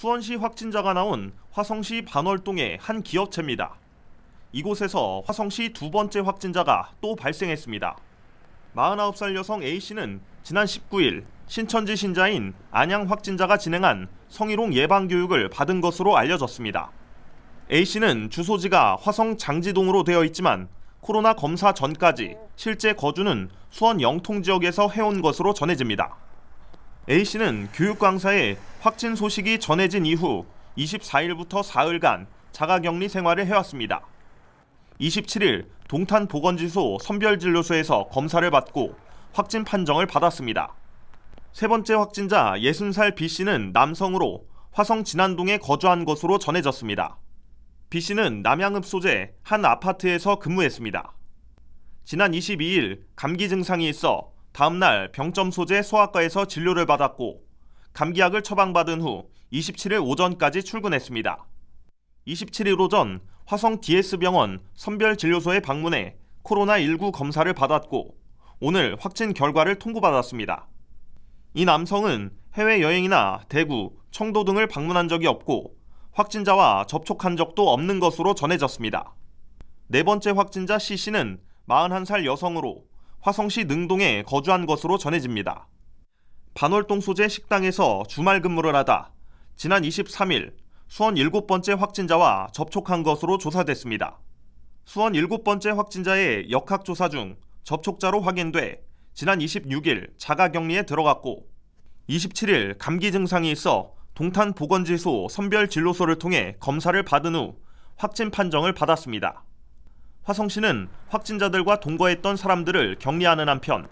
수원시 확진자가 나온 화성시 반월동의 한 기업체입니다. 이곳에서 화성시 두 번째 확진자가 또 발생했습니다. 49살 여성 A씨는 지난 19일 신천지 신자인 안양 확진자가 진행한 성희롱 예방교육을 받은 것으로 알려졌습니다. A씨는 주소지가 화성 장지동으로 되어 있지만 코로나 검사 전까지 실제 거주는 수원 영통 지역에서 해온 것으로 전해집니다. A씨는 교육강사에 확진 소식이 전해진 이후 24일부터 4일간 자가격리 생활을 해왔습니다. 27일 동탄보건지소 선별진료소에서 검사를 받고 확진 판정을 받았습니다. 세 번째 확진자 60살 B씨는 남성으로 화성 진안동에 거주한 것으로 전해졌습니다. B씨는 남양읍 소재 한 아파트에서 근무했습니다. 지난 22일 감기 증상이 있어 다음날 병점 소재 소아과에서 진료를 받았고 감기약을 처방받은 후 27일 오전까지 출근했습니다. 27일 오전 화성 DS병원 선별진료소에 방문해 코로나19 검사를 받았고 오늘 확진 결과를 통보받았습니다. 이 남성은 해외여행이나 대구, 청도 등을 방문한 적이 없고 확진자와 접촉한 적도 없는 것으로 전해졌습니다. 네 번째 확진자 C씨는 41살 여성으로 화성시 능동에 거주한 것으로 전해집니다. 반월동 소재 식당에서 주말 근무를 하다 지난 23일 수원 7번째 확진자와 접촉한 것으로 조사됐습니다. 수원 7번째 확진자의 역학조사 중 접촉자로 확인돼 지난 26일 자가격리에 들어갔고 27일 감기 증상이 있어 동탄 보건지소 선별진료소를 통해 검사를 받은 후 확진 판정을 받았습니다. 화성시는 확진자들과 동거했던 사람들을 격리하는 한편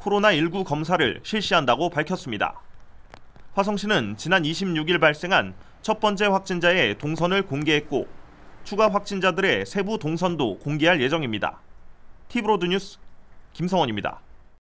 코로나19 검사를 실시한다고 밝혔습니다. 화성시는 지난 26일 발생한 첫 번째 확진자의 동선을 공개했고 추가 확진자들의 세부 동선도 공개할 예정입니다. 티브로드 뉴스 김성원입니다.